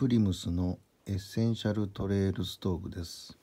プリムスのエッセンシャルトレイルストーブです